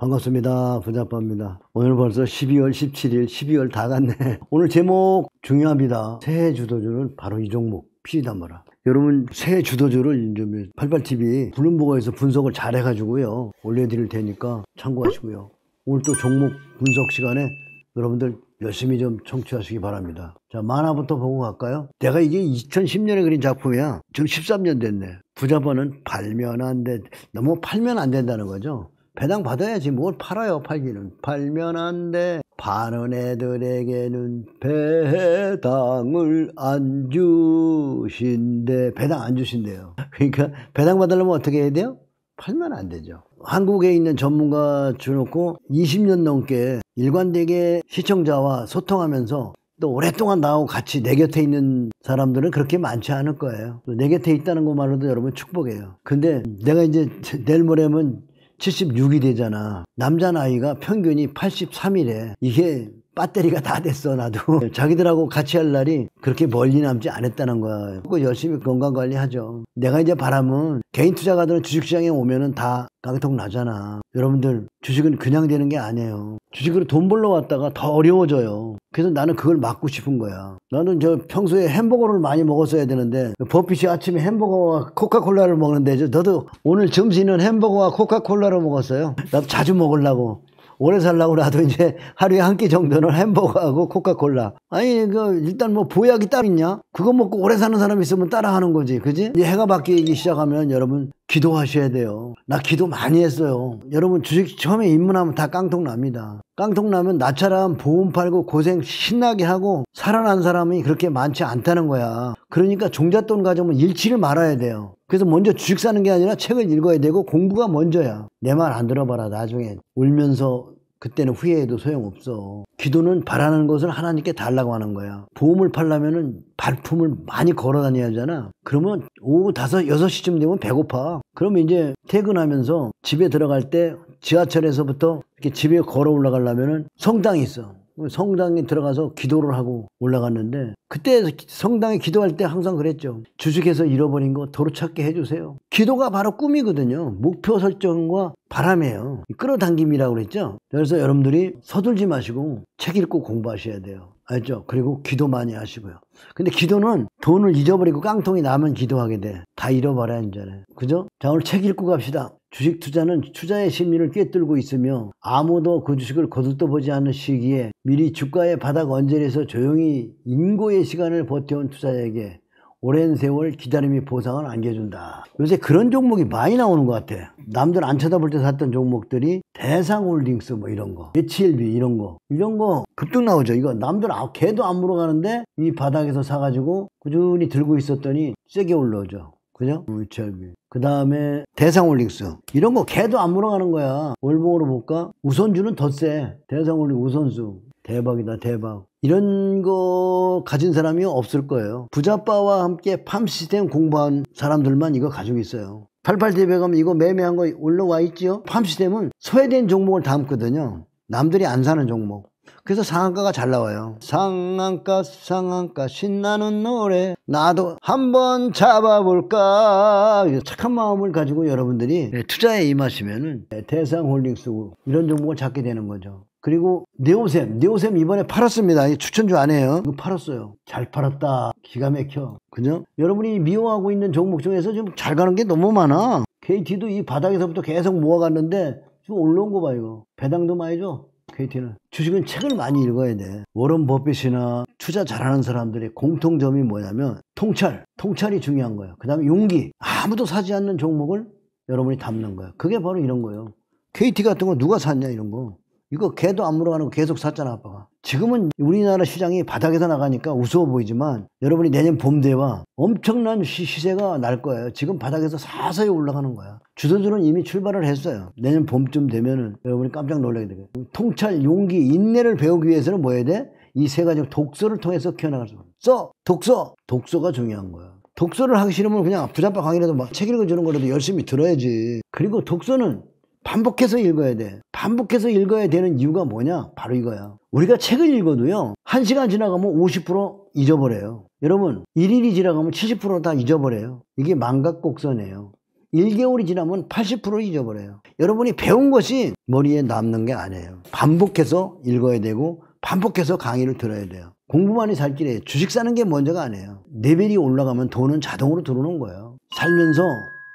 반갑습니다. 부자빠입니다. 오늘 벌써 12월 17일, 12월 다 갔네. 오늘 제목 중요합니다. 새해 주도주는 바로 이 종목, 피지담마라. 여러분 새해 주도주를 이제 88TV 뭐 블룸버거에서 분석을 잘 해가지고요. 올려드릴 테니까 참고하시고요. 오늘 또 종목 분석 시간에 여러분들 열심히 좀 청취하시기 바랍니다. 자, 만화부터 보고 갈까요? 내가 이게 2010년에 그린 작품이야. 지금 13년 됐네. 부자번은 발면 안 돼. 너무 팔면 안 된다는 거죠. 배당 받아야지 뭘 팔아요 팔기는 팔면 안돼 파는 애들에게는 배당을 안 주신대 배당 안 주신대요 그러니까 배당 받으려면 어떻게 해야 돼요? 팔면 안 되죠 한국에 있는 전문가 주놓고 20년 넘게 일관되게 시청자와 소통하면서 또 오랫동안 나하고 같이 내 곁에 있는 사람들은 그렇게 많지 않을 거예요. 내 곁에 있다는 것만으로도 여러분 축복해요. 근데 내가 이제 내일 모레면 76이 되잖아. 남자 나이가 평균이 83이래. 이게 배터리가 다 됐어 나도 자기들하고 같이 할 날이 그렇게 멀리 남지 않았다는 거예요 그거 열심히 건강관리하죠 내가 이제 바람은 개인 투자가들은 주식시장에 오면은 다 깡통 나잖아 여러분들 주식은 그냥 되는 게 아니에요 주식으로 돈 벌러 왔다가 더 어려워져요 그래서 나는 그걸 막고 싶은 거야 나는 저 평소에 햄버거를 많이 먹었어야 되는데 버핏이 아침에 햄버거와 코카콜라를 먹는데 저 너도 오늘 점심은 햄버거와 코카콜라를 먹었어요 나도 자주 먹으려고 오래 살라고라도 이제 하루에 한 끼 정도는 햄버거하고 코카콜라. 아니, 그, 일단 뭐 보약이 따로 있냐? 그거 먹고 오래 사는 사람 있으면 따라하는 거지. 그지? 이제 해가 바뀌기 시작하면 여러분 기도하셔야 돼요. 나 기도 많이 했어요. 여러분 주식 처음에 입문하면 다 깡통 납니다. 깡통 나면 나처럼 보험 팔고 고생 신나게 하고 살아난 사람이 그렇게 많지 않다는 거야. 그러니까 종잣돈 가져오면 뭐 일치를 말아야 돼요. 그래서 먼저 주식 사는 게 아니라 책을 읽어야 되고 공부가 먼저야. 내 말 안 들어봐라. 나중에 울면서 그때는 후회해도 소용없어. 기도는 바라는 것을 하나님께 달라고 하는 거야. 보험을 팔려면은 발품을 많이 걸어 다녀야 하잖아. 그러면 오후 다섯 여섯 시쯤 되면 배고파. 그러면 이제 퇴근하면서 집에 들어갈 때 지하철에서부터 이렇게 집에 걸어 올라가려면은 성당이 있어. 성당에 들어가서 기도를 하고 올라갔는데 그때 성당에 기도할 때 항상 그랬죠. 주식해서 잃어버린 거 도로찾게 해주세요. 기도가 바로 꿈이거든요. 목표 설정과 바람이에요. 끌어당김이라고 그랬죠. 그래서 여러분들이 서둘지 마시고 책 읽고 공부하셔야 돼요. 알죠? 그리고 기도 많이 하시고요. 근데 기도는 돈을 잊어버리고 깡통이 나면 기도하게 돼. 다 잃어버려야 되잖아요 그죠? 자, 오늘 책 읽고 갑시다. 주식 투자는 투자의 심리를 꿰뚫고 있으며 아무도 그 주식을 거들떠 보지 않는 시기에 미리 주가의 바닥 언저리에서 조용히 인고의 시간을 버텨온 투자에게 오랜 세월 기다림이 보상을 안겨준다. 요새 그런 종목이 많이 나오는 것 같아. 남들 안 쳐다볼 때 샀던 종목들이 대상홀딩스 뭐 이런 거, h l 비 이런 거, 이런 거 급등 나오죠. 이거 남들 아, 걔도 안 물어가는데 이 바닥에서 사가지고 꾸준히 들고 있었더니 세게 올라오죠. 그죠? 우철비. 그 다음에 대상올릭스. 이런 거 걔도 안 물어가는 거야. 월봉으로 볼까? 우선주는 더 세. 대상올릭 우선수. 대박이다, 대박. 이런 거 가진 사람이 없을 거예요. 부자빠와 함께 팜 시스템 공부한 사람들만 이거 가지고 있어요. 88대배 가면 이거 매매한 거 올라와 있지요? 팜 시스템은 소외된 종목을 담거든요. 남들이 안 사는 종목. 그래서 상한가가 잘 나와요 상한가 상한가 신나는 노래 나도 한번 잡아볼까 착한 마음을 가지고 여러분들이 네, 투자에 임하시면 은 네, 대상홀딩스 이런 종목을 찾게 되는 거죠 그리고 네오셈 네오셈 이번에 팔았습니다 추천주 안 해요 이거 팔았어요 잘 팔았다 기가 막혀 그죠? 여러분이 미워하고 있는 종목 중에서 지금 잘 가는 게 너무 많아 KT도 이 바닥에서부터 계속 모아갔는데 지금 올라온 거 봐요 배당도 많이 줘 KT는 주식은 책을 많이 읽어야 돼. 워런 버핏이나 투자 잘하는 사람들의 공통점이 뭐냐면 통찰, 통찰이 중요한 거예요. 그다음에 용기. 아무도 사지 않는 종목을 여러분이 담는 거예요. 그게 바로 이런 거예요. KT 같은 거 누가 샀냐 이런 거. 이거 개도 안 물어가는 거 계속 샀잖아 아빠가. 지금은 우리나라 시장이 바닥에서 나가니까 우스워 보이지만 여러분이 내년 봄 돼와 엄청난 시, 시세가 날 거예요. 지금 바닥에서 서서히 올라가는 거야. 주선수는 이미 출발을 했어요. 내년 봄쯤 되면은 여러분이 깜짝 놀라게 되고 통찰, 용기, 인내를 배우기 위해서는 뭐 해야 돼? 이 세 가지 독서를 통해서 키워나갈 수 있어. 써! 독서! 독서가 중요한 거야. 독서를 하기 싫으면 그냥 부잡바 강의라도 막 책 읽어주는 거라도 열심히 들어야지. 그리고 독서는 반복해서 읽어야 돼. 반복해서 읽어야 되는 이유가 뭐냐? 바로 이거야. 우리가 책을 읽어도요, 한 시간 지나가면 50% 잊어버려요. 여러분, 1일이 지나가면 70%다 잊어버려요. 이게 망각곡선이에요. 1개월이 지나면 80% 잊어버려요. 여러분이 배운 것이 머리에 남는 게 아니에요. 반복해서 읽어야 되고, 반복해서 강의를 들어야 돼요. 공부만이 살 길에 주식 사는 게 먼저가 아니에요. 레벨이 올라가면 돈은 자동으로 들어오는 거예요. 살면서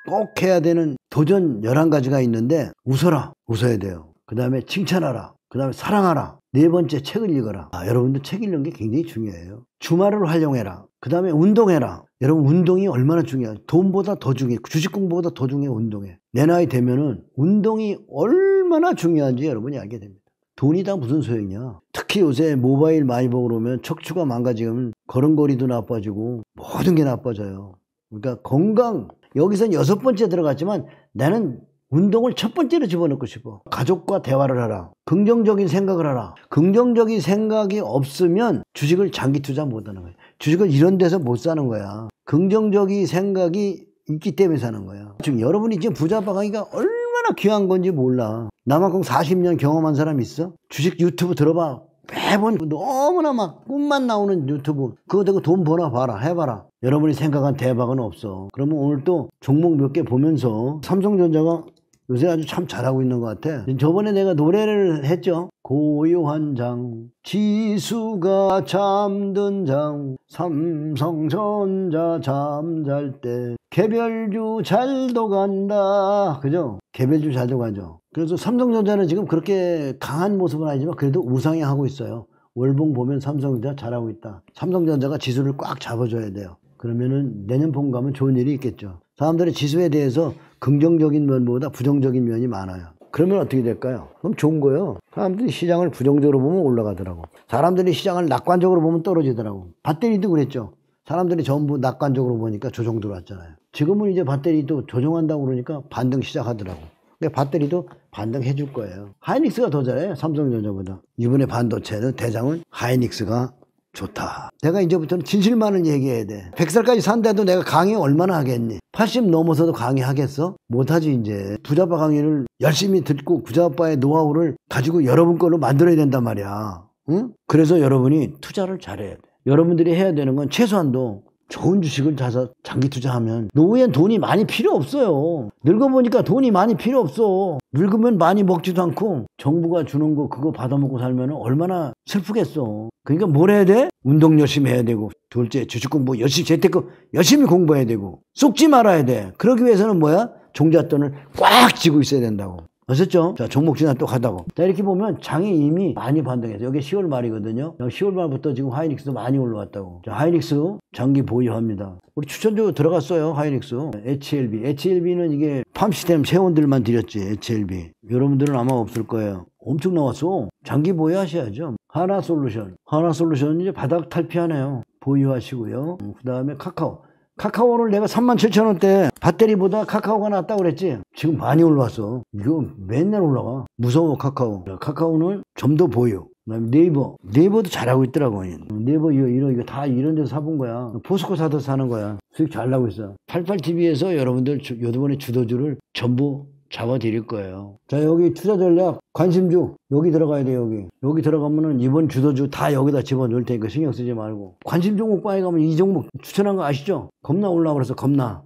꼭 해야 되는 도전 11가지가 있는데 웃어라. 웃어야 돼요. 그 다음에 칭찬하라. 그 다음에 사랑하라. 네 번째 책을 읽어라. 아, 여러분들 책 읽는 게 굉장히 중요해요. 주말을 활용해라. 그 다음에 운동해라. 여러분 운동이 얼마나 중요해요. 돈보다 더 중요해. 주식 공부보다 더 중요해 운동해내 나이 되면은 운동이 얼마나 중요한지 여러분이 알게 됩니다. 돈이 다 무슨 소용이냐. 특히 요새 모바일 많이 보고 그러면 척추가 망가지면 걸음걸이도 나빠지고 모든 게 나빠져요. 그러니까 건강 여기선 여섯 번째 들어갔지만 나는 운동을 첫 번째로 집어넣고 싶어. 가족과 대화를 하라. 긍정적인 생각을 하라. 긍정적인 생각이 없으면 주식을 장기 투자 못 하는 거야. 주식을 이런 데서 못 사는 거야. 긍정적인 생각이 있기 때문에 사는 거야. 지금 여러분이 지금 부자 방황이가 얼마나 귀한 건지 몰라. 나만큼 40년 경험한 사람 있어? 주식 유튜브 들어봐. 매번 너무나 막 꿈만 나오는 유튜브 그거 되고 돈 벌어 봐라 해봐라 여러분이 생각한 대박은 없어 그러면 오늘 또 종목 몇 개 보면서 삼성전자가 요새 아주 참 잘하고 있는 것 같아. 저번에 내가 노래를 했죠. 고요한 장, 지수가 잠든 장, 삼성전자 잠잘 때, 개별주 잘도 간다. 그죠? 개별주 잘도 가죠. 그래서 삼성전자는 지금 그렇게 강한 모습은 아니지만 그래도 우상향하고 있어요. 월봉 보면 삼성전자 잘하고 있다. 삼성전자가 지수를 꽉 잡아줘야 돼요. 그러면은 내년 봄 가면 좋은 일이 있겠죠. 사람들이 지수에 대해서 긍정적인 면보다 부정적인 면이 많아요. 그러면 어떻게 될까요? 그럼 좋은 거예요. 사람들이 시장을 부정적으로 보면 올라가더라고. 사람들이 시장을 낙관적으로 보면 떨어지더라고. 밧데리도 그랬죠. 사람들이 전부 낙관적으로 보니까 조정 들어왔잖아요. 지금은 이제 밧데리도 조정한다고 그러니까 반등 시작하더라고. 근데 밧데리도 반등해 줄 거예요. 하이닉스가 더 잘해. 요 삼성전자보다. 이번에 반도체는 대장은 하이닉스가 좋다. 내가 이제부터는 진실 만을 얘기해야 돼. 100살까지 산데도 내가 강의 얼마나 하겠니? 80 넘어서도 강의하겠어? 못하지 이제 부자빠 강의를 열심히 듣고 부자빠의 노하우를 가지고 여러분 걸로 만들어야 된단 말이야 응? 그래서 여러분이 투자를 잘해야 돼 여러분들이 해야 되는 건 최소한도 좋은 주식을 사서 장기 투자하면 노후엔 돈이 많이 필요 없어요. 늙어보니까 돈이 많이 필요 없어. 늙으면 많이 먹지도 않고 정부가 주는 거 그거 받아먹고 살면 얼마나 슬프겠어. 그러니까 뭘 해야 돼? 운동 열심히 해야 되고 둘째 주식 공부 열심히 재테크 열심히 공부해야 되고 속지 말아야 돼. 그러기 위해서는 뭐야? 종잣돈을 꽉 쥐고 있어야 된다고. 아셨죠? 자, 종목 진단 또같다고 자, 이렇게 보면 장이 이미 많이 반등해서 여기 10월 말이거든요. 10월 말부터 지금 하이닉스도 많이 올라왔다고. 자, 하이닉스 장기 보유합니다. 우리 추천주 들어갔어요, 하이닉스. HLB. HLB는 이게 팜 시스템 세원들만 드렸지, HLB. 여러분들은 아마 없을 거예요. 엄청 나왔어. 장기 보유하셔야죠. 하나 솔루션. 하나 솔루션 은 이제 바닥 탈피하네요. 보유하시고요. 음, 그 다음에 카카오. 카카오를 내가 3만 7천 원대 배터리보다 카카오가 낫다고 그랬지 지금 많이 올라왔어 이거 맨날 올라가 무서워 카카오 카카오는 좀 더 보여 그다음에 네이버 네이버도 잘하고 있더라고 네이버 이거 이런 이거 다 이런 데서 사본 거야 포스코 사다 사는 거야 수익 잘 나고 있어 88TV에서 여러분들 요번에 주도주를 전부 잡아드릴 거예요. 자 여기 투자 전략 관심주 여기 들어가야 돼 여기 여기 들어가면은 이번 주도주 다 여기다 집어넣을 테니까 신경 쓰지 말고 관심 종목 빠이 가면 이 종목 추천한 거 아시죠? 겁나 올라버려서 겁나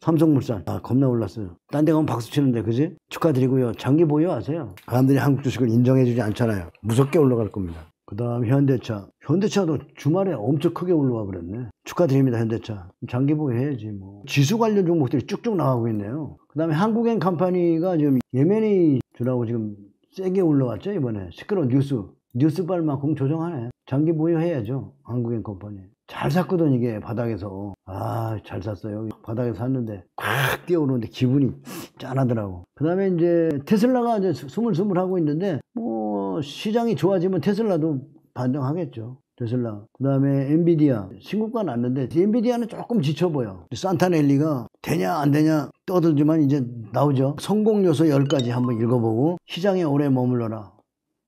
삼성물산 아 겁나 올랐어요. 딴 데 가면 박수 치는데 그지? 축하드리고요. 장기 보유 하세요. 사람들이 한국 주식을 인정해주지 않잖아요. 무섭게 올라갈 겁니다. 그 다음 현대차. 현대차도 주말에 엄청 크게 올라와 버렸네. 축하드립니다, 현대차. 장기보고 해야지, 뭐. 지수 관련 종목들이 쭉쭉 나가고 있네요. 그 다음에 한국엔 컴퍼니가 지금 예멘이 주라고 지금 세게 올라왔죠, 이번에. 시끄러운 뉴스. 뉴스발만큼 조정하네. 장기 보유해야죠. 한국엔 컴퍼니. 잘 샀거든, 이게, 바닥에서. 아, 잘 샀어요. 바닥에서 샀는데, 콱 뛰어오르는데 기분이 짠하더라고. 그 다음에 이제 테슬라가 이제 스물스물 하고 있는데, 뭐, 시장이 좋아지면 테슬라도 반등하겠죠. 테슬라. 그 다음에 엔비디아. 신고가 났는데, 엔비디아는 조금 지쳐보여. 산타넬리가 되냐, 안 되냐 떠들지만 이제 나오죠. 성공 요소 10가지 한번 읽어보고, 시장에 오래 머물러라.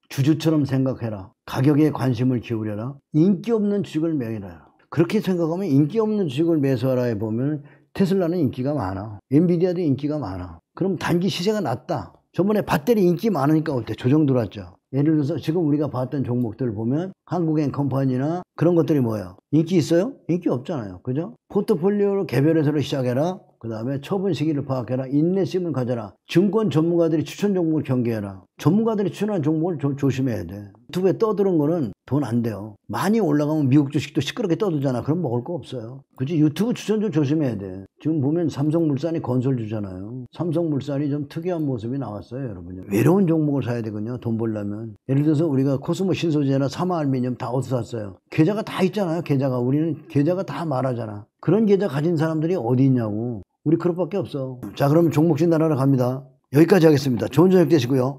주주처럼 생각해라. 가격에 관심을 기울여라. 인기 없는 주식을 매라. 그렇게 생각하면 인기 없는 주식을 매수하라 해보면 테슬라는 인기가 많아. 엔비디아도 인기가 많아. 그럼 단기 시세가 낮다. 저번에 배터리 인기 많으니까 그때 조정 들어왔죠. 예를 들어서 지금 우리가 봤던 종목들 을 보면 한국엔 컴퍼니나 그런 것들이 뭐예요? 인기 있어요? 인기 없잖아요. 그죠? 포트폴리오를 개별해서로 시작해라. 그 다음에 처분 시기를 파악해라. 인내심을 가져라. 증권 전문가들이 추천 종목을 경계해라. 전문가들이 추천한 종목을 조, 조심해야 돼. 유튜브에 떠드는 거는 돈 안 돼요. 많이 올라가면 미국 주식도 시끄럽게 떠들잖아. 그럼 먹을 거 없어요. 그치 유튜브 추천 좀 조심해야 돼. 지금 보면 삼성물산이 건설주잖아요. 삼성물산이 좀 특이한 모습이 나왔어요, 여러분. 외로운 종목을 사야 되거든요, 돈 벌려면. 예를 들어서 우리가 코스모 신소재나 사마알미늄다 어디서 샀어요? 계좌가 다 있잖아요, 계좌가. 우리는 계좌가 다 말하잖아. 그런 계좌 가진 사람들이 어디 있냐고. 우리 그릇밖에 없어. 자, 그럼 종목 진단하러 갑니다. 여기까지 하겠습니다. 좋은 저녁 되시고요.